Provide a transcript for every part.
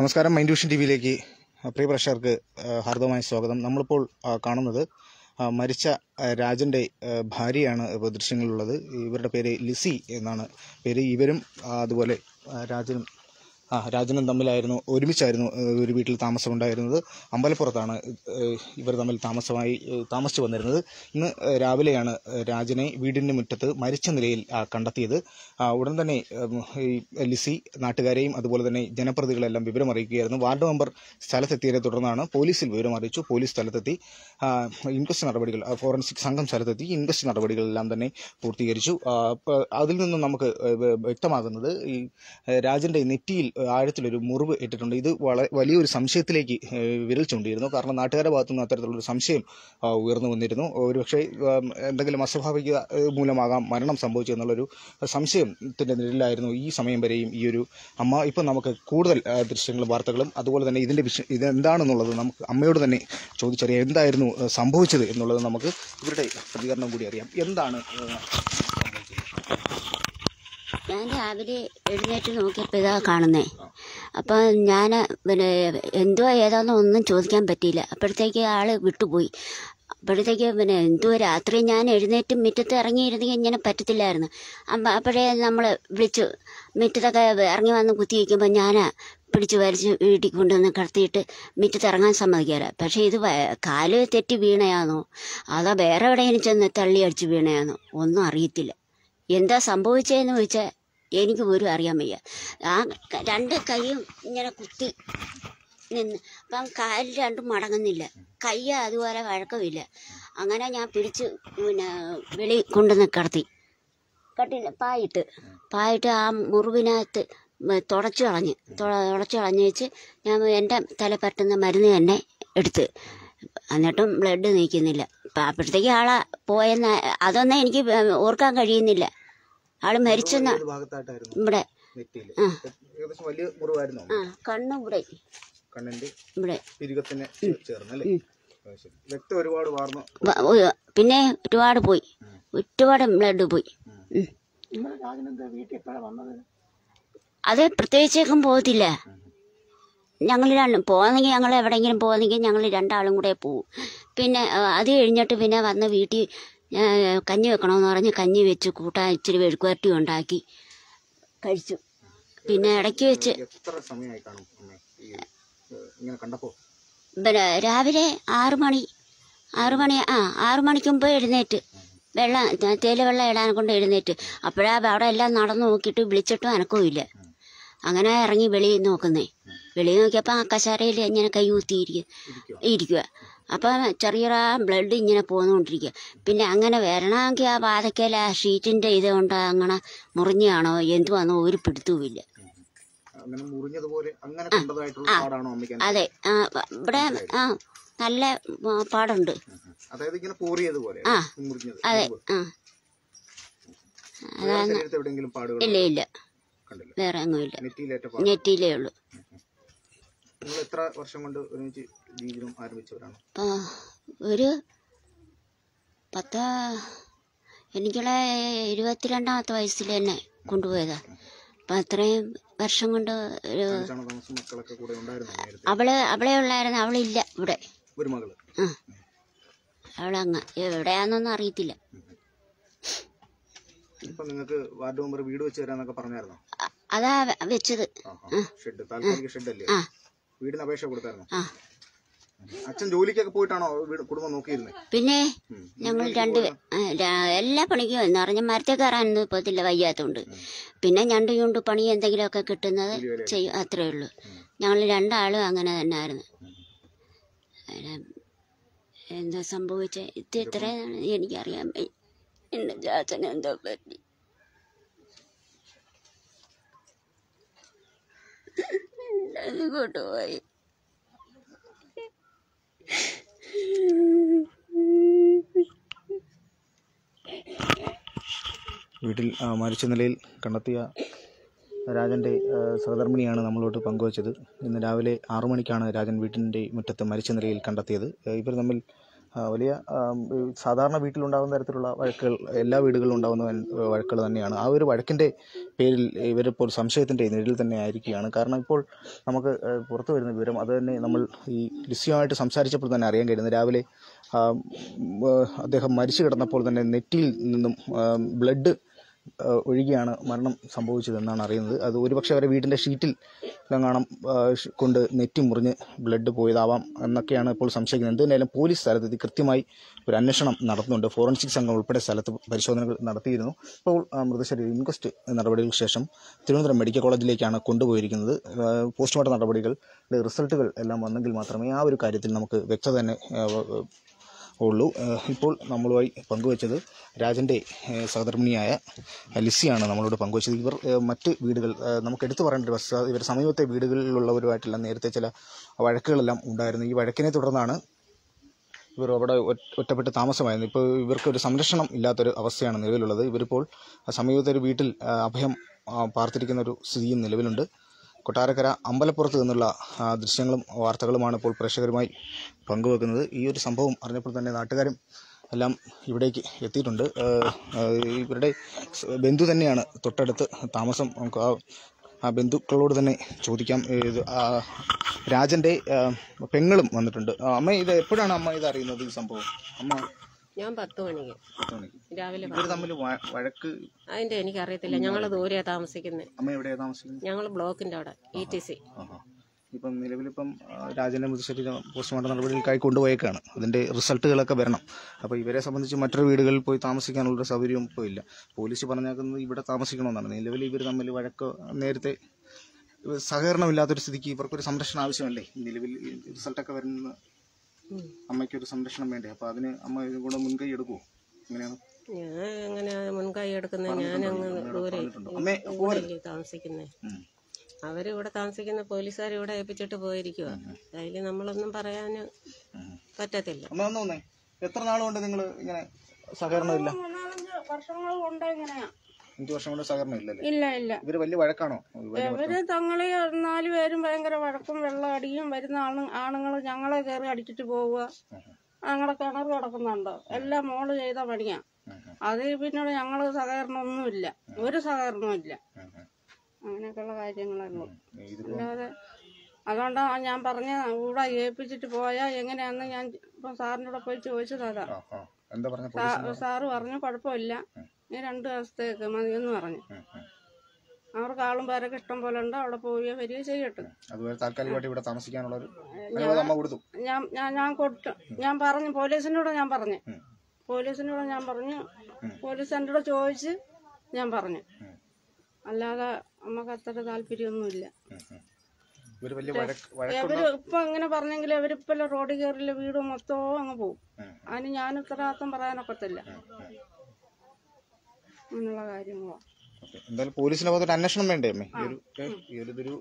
നമസ്കാരം Mind Vision T വിയിലേക്ക് പ്രിയ പ്രേക്ഷകർക്ക് ഹാർദവമായ സ്വാഗതം നമ്മളിപ്പോൾ കാണുന്നത് മരിച്ച രാജൻ്റെ ഭാര്യയാണ് ഇപ്പോൾ ദൃശ്യങ്ങളിലുള്ളത് ഇവരുടെ പേര് ലിസി എന്നാണ് പേര് ഇവരും അതുപോലെ രാജനും ആ രാജനും തമ്മിലായിരുന്നു ഒരുമിച്ചായിരുന്നു ഒരു വീട്ടിൽ താമസമുണ്ടായിരുന്നത് അമ്പലപ്പുറത്താണ് ഇവർ തമ്മിൽ താമസമായി താമസിച്ചു വന്നിരുന്നത് ഇന്ന് രാവിലെയാണ് രാജനെ വീടിൻ്റെ മുറ്റത്ത് മരിച്ച നിലയിൽ കണ്ടെത്തിയത് ഉടൻ തന്നെ ലിസി നാട്ടുകാരെയും അതുപോലെ തന്നെ ജനപ്രതികളെല്ലാം വിവരമറിയിക്കുകയായിരുന്നു വാർഡ് മെമ്പർ സ്ഥലത്തെത്തിയതിനെ തുടർന്നാണ് പോലീസിൽ വിവരം അറിയിച്ചു പോലീസ് സ്ഥലത്തെത്തി ഇൻക്വസ്റ്റ് നടപടികൾ ഫോറൻസിക് സംഘം സ്ഥലത്തെത്തി ഇൻക്വസ്റ്റ് നടപടികളെല്ലാം തന്നെ പൂർത്തീകരിച്ചു അതിൽ നിന്ന് നമുക്ക് വ്യക്തമാകുന്നത് ഈ രാജൻ്റെ നെറ്റിയിൽ ആഴത്തിലൊരു മുറിവ് ഇട്ടിട്ടുണ്ട് ഇത് വളരെ വലിയൊരു സംശയത്തിലേക്ക് വിരൽ ചൂണ്ടിയിരുന്നു കാരണം നാട്ടുകാരുടെ ഭാഗത്തുനിന്ന് അത്തരത്തിലുള്ളൊരു സംശയം ഉയർന്നു വന്നിരുന്നു ഒരുപക്ഷെ എന്തെങ്കിലും അസ്വാഭാവിക മൂലമാകാം മരണം സംഭവിച്ചു എന്നുള്ളൊരു സംശയത്തിൻ്റെ നിഴലിലായിരുന്നു ഈ സമയം വരെയും ഈ ഒരു അമ്മ ഇപ്പം നമുക്ക് കൂടുതൽ ദൃശ്യങ്ങളും വാർത്തകളും അതുപോലെ തന്നെ ഇതിൻ്റെ വിഷ ഇതെന്താണെന്നുള്ളത് നമുക്ക് അമ്മയോട് തന്നെ ചോദിച്ചറിയാം എന്തായിരുന്നു സംഭവിച്ചത് എന്നുള്ളത് നമുക്ക് ഇവരുടെ പ്രതികരണം കൂടി അറിയാം എന്താണ് ഞാൻ രാവിലെ എഴുന്നേറ്റ് നോക്കിയപ്പോൾ ഇതാ കാണുന്നേ അപ്പോൾ ഞാൻ പിന്നെ എന്തോ ഏതാണെന്നോ ഒന്നും ചോദിക്കാൻ പറ്റിയില്ല അപ്പോഴത്തേക്ക് ആൾ വിട്ടുപോയി അപ്പോഴത്തേക്ക് പിന്നെ എന്തോ രാത്രി ഞാൻ എഴുന്നേറ്റ് മുറ്റത്ത് ഇറങ്ങിയിരുന്നെങ്കിൽ ഇങ്ങനെ പറ്റത്തില്ലായിരുന്നു അപ്പം അപ്പോഴേ നമ്മൾ വിളിച്ചു മുറ്റത്തൊക്കെ ഇറങ്ങി വന്ന് കുത്തി വയ്ക്കുമ്പോൾ ഞാൻ പിടിച്ച് വലിച്ച് വീട്ടിൽ കൊണ്ടുവന്ന് കടത്തിയിട്ട് മുറ്റത്ത് ഇറങ്ങാൻ സമ്മതിക്കാറ് പക്ഷേ ഇത് കാല് തെറ്റി വീണയാണോ അതോ വേറെ എവിടെയെങ്കിലും ചെന്ന് തള്ളി അടിച്ച് വീണയാണോ ഒന്നും അറിയത്തില്ല എന്താ സംഭവിച്ചതെന്ന് ചോദിച്ചാൽ എനിക്ക് പോലും അറിയാൻ വയ്യ ആ രണ്ട് കൈയും ഇങ്ങനെ കുത്തി നിന്ന് അപ്പം കാലിൽ രണ്ടും മടങ്ങുന്നില്ല കയ്യ അതുപോലെ വഴക്കമില്ല അങ്ങനെ ഞാൻ പിടിച്ച് പിന്നെ വെളി കൊണ്ടുവന്ന് കിടത്തി കട്ടി പായിട്ട് പായിട്ട് ആ മുറിവിനകത്ത് തുടച്ചു കളഞ്ഞ് തുടച്ചു കളഞ്ഞ് വെച്ച് ഞാൻ എൻ്റെ തല പറ്റുന്ന മരുന്ന് തന്നെ എടുത്ത് എന്നിട്ടും ബ്ലഡ് നീക്കുന്നില്ല അപ്പോഴത്തേക്ക് ആളാ പോയെന്ന് അതൊന്നും എനിക്ക് ഓർക്കാൻ കഴിയുന്നില്ല ആള് മരിച്ചെന്ന ഇവിടെ ഇവിടെ പിന്നെ ഒരുപാട് പോയി ഒരുപാട് ബ്ലഡ് പോയി അത് പ്രത്യേകിച്ചേക്കും പോകത്തില്ല ഞങ്ങൾ രണ്ടും പോകുന്നെങ്കിൽ ഞങ്ങൾ എവിടെയെങ്കിലും പോകുന്നെങ്കിൽ ഞങ്ങൾ രണ്ടാളും കൂടെ പോവും പിന്നെ അത് കഴിഞ്ഞിട്ട് പിന്നെ വന്ന് വീട്ടിൽ ഞാൻ കഞ്ഞി വെക്കണമെന്ന് പറഞ്ഞ് കഞ്ഞി വെച്ച് കൂട്ടാൻ ഇച്ചിരി വെഴുക്കുവരട്ടി ഉണ്ടാക്കി കഴിച്ചു പിന്നെ ഇടയ്ക്ക് വെച്ച് പിന്നെ രാവിലെ ആറു മണി ആറു മണി ആ ആറു മണിക്ക് മുമ്പ് എഴുന്നേറ്റ് വെള്ളം തേയില വെള്ളം ഇടാൻ കൊണ്ട് എഴുന്നേറ്റ് അപ്പോഴാ അവിടെ എല്ലാം നടന്നു നോക്കിയിട്ട് വിളിച്ചിട്ടും ഇല്ല അങ്ങനെ ഇറങ്ങി വെളിയിൽ നോക്കുന്നേ വെളിയിൽ നോക്കിയപ്പോൾ ആ കശാരയിൽ ഇങ്ങനെ കൈ കുത്തിയിരിക്കുക ഇരിക്കുക അപ്പം ചെറിയ ബ്ലഡ് ഇങ്ങനെ പോന്നുകൊണ്ടിരിക്കുക പിന്നെ അങ്ങനെ വരണമെങ്കിൽ ആ പാതയ്ക്കൽ ആ ഷീറ്റിൻ്റെ ഇത് കൊണ്ട് അങ്ങനെ മുറിഞ്ഞാണോ എന്തുവാണോ ഒരു പിടുത്തുമില്ല അതെ ഇവിടെ ആ നല്ല പാടുണ്ട് ആ അതെ ആ ഇല്ല ഇല്ല വേറെ ഒന്നുമില്ല നെറ്റിയിലേ ഉള്ളൂ എത്ര വർഷം കൊണ്ട് ഒരുമിച്ച് ജീവിതം ആരംഭിച്ചവരാണ് ഒരു പത്ത് എനിക്കുള്ള ഇരുപത്തിരണ്ടാമത്തെ വയസ്സിൽ തന്നെ കൊണ്ടുപോയതാ അപ്പൊ അത്രയും വർഷം കൊണ്ട് ഒരു അവള് അവളെ ഉള്ളായിരുന്നു അവളില്ല ഇവിടെ ആ അവളങ്ങ എവിടെയാണെന്നൊന്നും അറിയത്തില്ല നിങ്ങൾക്ക് വീട് അതാ വെച്ചത് ഷെഡ് ഷെഡ് അല്ലേ വീടിന് അപേക്ഷ കൊടുത്തായിരുന്നു അച്ഛൻ ജോലിക്കൊക്കെ പോയിട്ടാണോ കുടുംബം നോക്കിയിരുന്നത് പിന്നെ ഞങ്ങൾ രണ്ട് എല്ലാ പണിക്കും നിറഞ്ഞ മരത്തെ കയറാനൊന്നും പോകത്തില്ല വയ്യാത്തോണ്ട് പിന്നെ ഞണ്ട് ചൂണ്ട് പണി എന്തെങ്കിലുമൊക്കെ കിട്ടുന്നത് ചെയ്യും അത്രേ ഉള്ളൂ ഞങ്ങൾ രണ്ടാളും അങ്ങനെ തന്നെ ആയിരുന്നു എന്താ സംഭവിച്ച ഇത് ഇത്ര എനിക്കറിയാൻ എന്റെ ജാച്ചനെ എന്തോ പറ്റി എന്നെ കൊണ്ടുപോയി വീട്ടിൽ മരിച്ച നിലയിൽ കണ്ടെത്തിയ രാജൻ്റെ സഹധർമ്മിണിയാണ് നമ്മളോട്ട് പങ്കുവച്ചത് ഇന്ന് രാവിലെ ആറു മണിക്കാണ് രാജൻ വീട്ടിൻ്റെ മുറ്റത്ത് മരിച്ച നിലയിൽ കണ്ടെത്തിയത് ഇവർ തമ്മിൽ വലിയ സാധാരണ വീട്ടിലുണ്ടാകുന്ന തരത്തിലുള്ള വഴക്കുകൾ എല്ലാ വീടുകളിലും ഉണ്ടാകുന്ന വഴക്കുകൾ തന്നെയാണ് ആ ഒരു വഴക്കിൻ്റെ പേരിൽ ഇവരിപ്പോൾ സംശയത്തിൻ്റെ നിഴലിൽ തന്നെ ആയിരിക്കുകയാണ് കാരണം ഇപ്പോൾ നമുക്ക് പുറത്തു വരുന്ന വിവരം അത് തന്നെ നമ്മൾ ഈ ലിസ്യുമായിട്ട് സംസാരിച്ചപ്പോൾ തന്നെ അറിയാൻ കഴിയുന്നത് രാവിലെ അദ്ദേഹം മരിച്ചു കിടന്നപ്പോൾ തന്നെ നെറ്റിയിൽ നിന്നും ബ്ലഡ് ഒഴുകിയാണ് മരണം സംഭവിച്ചതെന്നാണ് അറിയുന്നത് അത് ഒരുപക്ഷെ അവരെ വീടിൻ്റെ ഷീറ്റിൽ കാണാം കൊണ്ട് നെറ്റി മുറിഞ്ഞ് ബ്ലഡ് പോയതാവാം എന്നൊക്കെയാണ് ഇപ്പോൾ സംശയിക്കുന്നത് എന്തായാലും പോലീസ് സ്ഥലത്ത് കൃത്യമായി ഒരു അന്വേഷണം നടത്തുന്നുണ്ട് ഫോറൻസിക് സംഘം ഉൾപ്പെടെ സ്ഥലത്ത് പരിശോധനകൾ നടത്തിയിരുന്നു ഇപ്പോൾ മൃതശരീര ഇൻക്വസ്റ്റ് നടപടികൾക്ക് ശേഷം തിരുവനന്തപുരം മെഡിക്കൽ കോളേജിലേക്കാണ് കൊണ്ടുപോയിരിക്കുന്നത് പോസ്റ്റ്മോർട്ടം നടപടികളുടെ റിസൾട്ടുകൾ എല്ലാം വന്നെങ്കിൽ മാത്രമേ ആ ഒരു കാര്യത്തിൽ നമുക്ക് വ്യക്തത തന്നെ ഉള്ളൂ ഇപ്പോൾ നമ്മളുമായി പങ്കുവച്ചത് രാജൻ്റെ സഹധർമ്മിണിയായ ലിസിയാണ് നമ്മളോട് പങ്കുവച്ചത് ഇവർ മറ്റ് വീടുകൾ നമുക്ക് എടുത്തു പറയേണ്ട ഒരു വസ്തുത ഇവർ സമീപത്തെ വീടുകളിലുള്ളവരുമായിട്ടെല്ലാം നേരത്തെ ചില വഴക്കുകളെല്ലാം ഉണ്ടായിരുന്നു ഈ വഴക്കിനെ തുടർന്നാണ് ഇവർ അവിടെ ഒറ്റപ്പെട്ട് താമസമായിരുന്നു ഇപ്പോൾ ഇവർക്ക് ഒരു സംരക്ഷണം ഇല്ലാത്തൊരു അവസ്ഥയാണ് നിലവിലുള്ളത് ഇവരിപ്പോൾ സമീപത്തെ ഒരു വീട്ടിൽ അഭയം പാർത്തിരിക്കുന്ന ഒരു സ്ഥിതിയും നിലവിലുണ്ട് കൊട്ടാരക്കര അമ്പലപ്പുറത്ത് നിന്നുള്ള ദൃശ്യങ്ങളും വാർത്തകളുമാണ് ഇപ്പോൾ പ്രേക്ഷകരുമായി പങ്കുവെക്കുന്നത് ഈ ഒരു സംഭവം അറിഞ്ഞപ്പോൾ തന്നെ നാട്ടുകാരും എല്ലാം ഇവിടേക്ക് എത്തിയിട്ടുണ്ട് ഇവരുടെ ബന്ധു തന്നെയാണ് തൊട്ടടുത്ത് താമസം നമുക്ക് ആ ബന്ധുക്കളോട് തന്നെ ചോദിക്കാം ഇത് രാജൻ്റെ പെങ്ങളും വന്നിട്ടുണ്ട് അമ്മ ഇത് എപ്പോഴാണ് അമ്മ ഇത് അറിയുന്നത് ഈ സംഭവം അമ്മ ഞാൻ പത്ത് മണിക്ക് മണിക്ക് രാവിലെ ഇവർ തമ്മിൽ അറിയത്തില്ല വഴക്ക് അതിന്റെ ഞങ്ങൾ ദൂരെയാ താമസിക്കുന്നത് അമ്മ ഞങ്ങൾ ബ്ലോക്കിന്റെ അവിടെ ഇ ടി സി ഇപ്പം നിലവിലിപ്പം രാജേന്ദ്ര രാജന്റെ പോസ്റ്റ്മോർട്ടം നടപടികൾക്കായി കൊണ്ടുപോയേക്കാണ് അതിന്റെ റിസൾട്ടുകളൊക്കെ വരണം അപ്പോൾ ഇവരെ സംബന്ധിച്ച് മറ്റൊരു വീടുകളിൽ പോയി താമസിക്കാനുള്ള സൗകര്യം ഇപ്പോൾ ഇല്ല പോലീസ് പറഞ്ഞേക്കുന്നത് ഇവിടെ താമസിക്കണമെന്നാണ് നിലവിൽ ഇവർ തമ്മിൽ വഴക്ക് നേരത്തെ സഹകരണമില്ലാത്തൊരു സ്ഥിതിക്ക് ഇവർക്കൊരു സംരക്ഷണം ആവശ്യമല്ലേ നിലവിൽ റിസൾട്ടൊക്കെ വരുന്ന അമ്മയ്ക്കൊരു സംരക്ഷണം വേണ്ടേ അപ്പൊ അതിന് അമ്മ ഇതും കൂടെ മുൻകൈ എടുക്കുവോ എങ്ങനെയാണ് ഞാൻ അങ്ങനെ മുൻകൈ എടുക്കുന്ന ഞാൻ അങ്ങ് ദൂരെ ദൂരല്ലേ താമസിക്കുന്നേ അവരിവിടെ താമസിക്കുന്ന പോലീസുകാരിവിടെ ഏൽപ്പിച്ചിട്ട് പോയിരിക്കുക അതിൽ നമ്മളൊന്നും പറയാൻ പറ്റത്തില്ല അമ്മ ഒന്ന് എത്ര നാളുകൊണ്ട് നിങ്ങൾ ഇങ്ങനെ സഹകരണമില്ല വർഷങ്ങൾ കൊണ്ട് എങ്ങനെയാ അഞ്ചു വർഷം കൊണ്ട് സഹകരണം ഇല്ല ഇല്ല ഇവര് വലിയ വഴക്കാണോ ഇവര് തങ്ങള് നാല് പേരും ഭയങ്കര വഴക്കും വെള്ളം അടിയും വരുന്ന ആണ് ആണുങ്ങൾ ഞങ്ങളെ കയറി അടിച്ചിട്ട് പോവുക ഞങ്ങളുടെ കിണർ കിടക്കുന്നുണ്ട് എല്ലാം മോള് ചെയ്ത പണിയാ അത് പിന്നെ ഞങ്ങള് ഇല്ല ഒരു ഇല്ല അങ്ങനെയൊക്കെയുള്ള കാര്യങ്ങളുള്ളൂ അല്ലാതെ ഞാൻ പറഞ്ഞ ഇവിടെ ഏൽപ്പിച്ചിട്ട് പോയാ എങ്ങനെയാന്ന് ഞാൻ ഇപ്പൊ സാറിൻ്റെ കൂടെ പോയി ചോദിച്ചതാ സാറ് പറഞ്ഞു കുഴപ്പമില്ല ഈ രണ്ട് ദിവസത്തേക്ക് മതിയെന്ന് പറഞ്ഞു അവർക്ക് ആളും പേരൊക്കെ ഇഷ്ടം പോലെ ഉണ്ട് അവിടെ പോയി വരിക ചെയ്യട്ടെ ഇവിടെ താമസിക്കാനുള്ള ഒരു ഞാൻ ഞാൻ കൊടുത്തു ഞാൻ പറഞ്ഞു പോലീസിനോട് ഞാൻ പറഞ്ഞു പോലീസിനോട് ഞാൻ പറഞ്ഞു പോലീസ് എൻ്റെ കൂടെ ചോദിച്ച് ഞാൻ പറഞ്ഞു അല്ലാതെ അമ്മക്ക് അത്ര താല്പര്യമൊന്നുമില്ല ഇപ്പൊ ഇങ്ങനെ പറഞ്ഞെങ്കിൽ അവരിപ്പല്ലോ റോഡ് കയറില്ല വീട് മൊത്തവും അങ്ങ് പോകും അതിന് ഞാൻ ഉത്തരവാദിത്തം പറയാനൊക്കത്തില്ല അങ്ങനെയുള്ള കാര്യങ്ങളോ എന്തായാലും പോലീസിനെ പോയിട്ട് അന്വേഷണം വേണ്ടേ അമ്മേ ഈ ഒരു ഈ ഒരു ഇതൊരു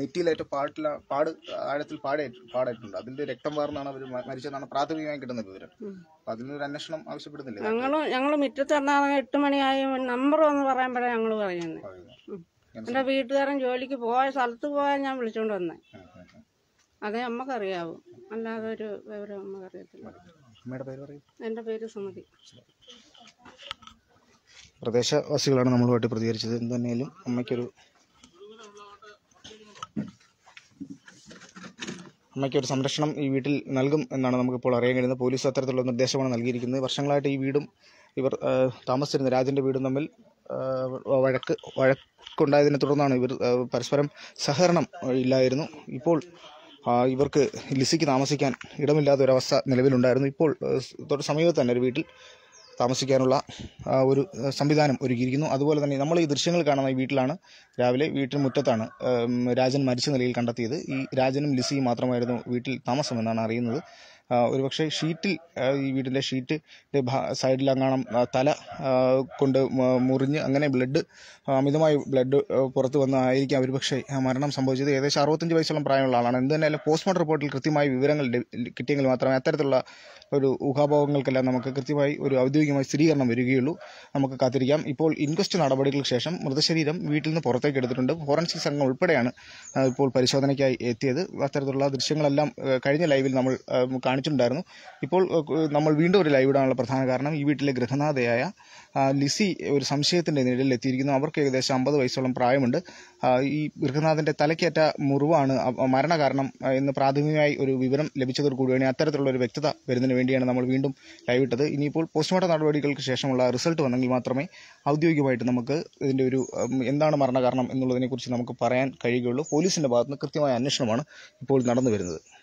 നെറ്റിയിലായിട്ട് പാട്ടില പാട് ആഴത്തിൽ പാടേ പാടായിട്ടുണ്ട് അതിന്റെ രക്തം വാർന്നാണ് അവർ മരിച്ചതെന്നാണ് പ്രാഥമികമായി കിട്ടുന്ന വിവരം അപ്പൊ അതിനൊരു അന്വേഷണം ആവശ്യപ്പെടുന്നില്ല ഞങ്ങൾ ഞങ്ങൾ മുറ്റത്ത് പറഞ്ഞാൽ എട്ട് മണിയായി നമ്പർ ഒന്ന് പറയുമ്പോഴേ ഞങ്ങൾ പറയുന്നത് എന്റെ വീട്ടുകാരൻ ജോലിക്ക് പോയ സ്ഥലത്ത് പോയാൽ ഞാൻ വിളിച്ചോണ്ട് വന്നേ അതെ അമ്മക്കറിയാവും അല്ലാതെ ഒരു വിവരം അമ്മക്കറിയത്തില്ല എന്റെ പേര് സുമതി പ്രദേശവാസികളാണ് നമ്മളുമായിട്ട് പ്രതികരിച്ചത് എന്തുതന്നെയാലും അമ്മയ്ക്കൊരു അമ്മയ്ക്കൊരു സംരക്ഷണം ഈ വീട്ടിൽ നൽകും എന്നാണ് നമുക്കിപ്പോൾ അറിയാൻ കഴിയുന്നത് പോലീസ് അത്തരത്തിലുള്ള നിർദ്ദേശമാണ് നൽകിയിരിക്കുന്നത് വർഷങ്ങളായിട്ട് ഈ വീടും ഇവർ താമസിച്ചിരുന്ന രാജൻ്റെ വീടും തമ്മിൽ വഴക്ക് വഴക്കുണ്ടായതിനെ തുടർന്നാണ് ഇവർ പരസ്പരം സഹകരണം ഇല്ലായിരുന്നു ഇപ്പോൾ ഇവർക്ക് ലിസിക്ക് താമസിക്കാൻ ഇടമില്ലാത്ത നിലവിലുണ്ടായിരുന്നു ഇപ്പോൾ തൊട്ട് സമീപത്ത് തന്നെ ഒരു വീട്ടിൽ താമസിക്കാനുള്ള ഒരു സംവിധാനം ഒരുക്കിയിരിക്കുന്നു അതുപോലെ തന്നെ നമ്മൾ ഈ ദൃശ്യങ്ങൾ കാണുന്ന ഈ വീട്ടിലാണ് രാവിലെ വീട്ടിന് മുറ്റത്താണ് രാജൻ മരിച്ച നിലയിൽ കണ്ടെത്തിയത് ഈ രാജനും ലിസിയും മാത്രമായിരുന്നു വീട്ടിൽ താമസമെന്നാണ് അറിയുന്നത് പക്ഷേ ഷീറ്റിൽ ഈ വീടിൻ്റെ ഷീറ്റ് സൈഡിലെങ്ങാണം തല കൊണ്ട് മുറിഞ്ഞ് അങ്ങനെ ബ്ലഡ് അമിതമായി ബ്ലഡ് പുറത്ത് വന്നായിരിക്കാം പക്ഷേ മരണം സംഭവിച്ചത് ഏകദേശം അറുപത്തഞ്ച് വയസ്സോളം പ്രായമുള്ള ആളാണ് തന്നെയല്ല പോസ്റ്റ്മോർട്ടം റിപ്പോർട്ടിൽ കൃത്യമായി വിവരങ്ങൾ കിട്ടിയെങ്കിൽ മാത്രമേ അത്തരത്തിലുള്ള ഒരു ഊഹാഭോഗങ്ങൾക്കെല്ലാം നമുക്ക് കൃത്യമായി ഒരു ഔദ്യോഗികമായി സ്ഥിരീകരണം വരികയുള്ളൂ നമുക്ക് കാത്തിരിക്കാം ഇപ്പോൾ ഇൻക്വസ്റ്റ് നടപടികൾക്ക് ശേഷം മൃതശരീരം വീട്ടിൽ നിന്ന് പുറത്തേക്ക് എടുത്തിട്ടുണ്ട് ഫോറൻസിക് സംഘം ഉൾപ്പെടെയാണ് ഇപ്പോൾ പരിശോധനയ്ക്കായി എത്തിയത് അത്തരത്തിലുള്ള ദൃശ്യങ്ങളെല്ലാം കഴിഞ്ഞ ലൈവിൽ നമ്മൾ കാണിച്ചു കാണിച്ചിട്ടുണ്ടായിരുന്നു ഇപ്പോൾ നമ്മൾ വീണ്ടും ഒരു ലൈവ് ഇടാനുള്ള പ്രധാന കാരണം ഈ വീട്ടിലെ ഗൃഹനാഥയായ ലിസി ഒരു സംശയത്തിൻ്റെ നിഴലിൽ എത്തിയിരിക്കുന്നു അവർക്ക് ഏകദേശം അമ്പത് വയസ്സോളം പ്രായമുണ്ട് ഈ ഗൃഹനാഥൻ്റെ തലക്കേറ്റ മുറിവാണ് മരണകാരണം എന്ന് പ്രാഥമികമായി ഒരു വിവരം ലഭിച്ചതോടു കൂടിയാണ് അത്തരത്തിലുള്ള ഒരു വ്യക്തത വരുന്നതിന് വേണ്ടിയാണ് നമ്മൾ വീണ്ടും ലൈവ് ഇട്ടത് ഇനിയിപ്പോൾ പോസ്റ്റ്മോർട്ടം നടപടികൾക്ക് ശേഷമുള്ള റിസൾട്ട് വന്നെങ്കിൽ മാത്രമേ ഔദ്യോഗികമായിട്ട് നമുക്ക് ഇതിൻ്റെ ഒരു എന്താണ് മരണകാരണം എന്നുള്ളതിനെക്കുറിച്ച് നമുക്ക് പറയാൻ കഴിയുകയുള്ളൂ പോലീസിൻ്റെ ഭാഗത്തുനിന്ന് കൃത്യമായ അന്വേഷണമാണ് ഇപ്പോൾ നടന്നു വരുന്നത്